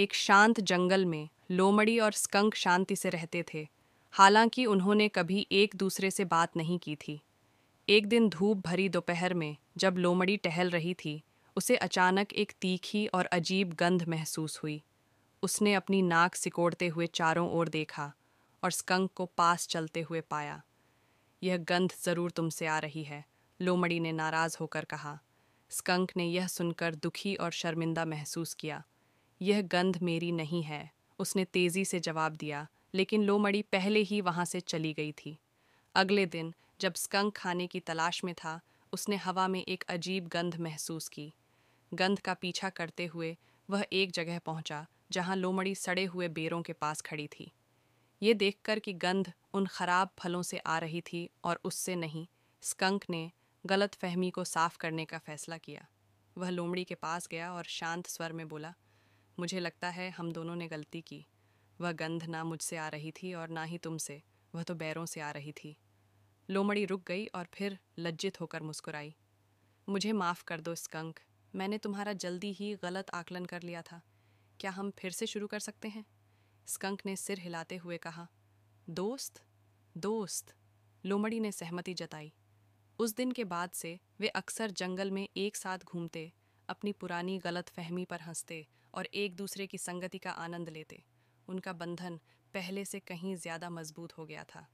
एक शांत जंगल में लोमड़ी और स्कंक शांति से रहते थे हालांकि उन्होंने कभी एक दूसरे से बात नहीं की थी एक दिन धूप भरी दोपहर में जब लोमड़ी टहल रही थी उसे अचानक एक तीखी और अजीब गंध महसूस हुई उसने अपनी नाक सिकोड़ते हुए चारों ओर देखा और स्कंक को पास चलते हुए पाया यह गंध ज़रूर तुमसे आ रही है लोमड़ी ने नाराज़ होकर कहा स्कंक ने यह सुनकर दुखी और शर्मिंदा महसूस किया यह गंध मेरी नहीं है उसने तेज़ी से जवाब दिया लेकिन लोमड़ी पहले ही वहाँ से चली गई थी अगले दिन जब स्कंक खाने की तलाश में था उसने हवा में एक अजीब गंध महसूस की गंध का पीछा करते हुए वह एक जगह पहुंचा जहां लोमड़ी सड़े हुए बेरों के पास खड़ी थी ये देखकर कि गंध उन खराब फलों से आ रही थी और उससे नहीं स्कंक ने गलत फहमी को साफ करने का फैसला किया वह लोमड़ी के पास गया और शांत स्वर में बोला मुझे लगता है हम दोनों ने गलती की वह गंध ना मुझसे आ रही थी और ना ही तुमसे वह तो बैरों से आ रही थी लोमड़ी रुक गई और फिर लज्जित होकर मुस्कुराई मुझे माफ़ कर दो स्कंक मैंने तुम्हारा जल्दी ही गलत आकलन कर लिया था क्या हम फिर से शुरू कर सकते हैं स्कंक ने सिर हिलाते हुए कहा दोस्त दोस्त लोमड़ी ने सहमति जताई उस दिन के बाद से वे अक्सर जंगल में एक साथ घूमते अपनी पुरानी गलत फहमी पर हंसते और एक दूसरे की संगति का आनंद लेते उनका बंधन पहले से कहीं ज़्यादा मजबूत हो गया था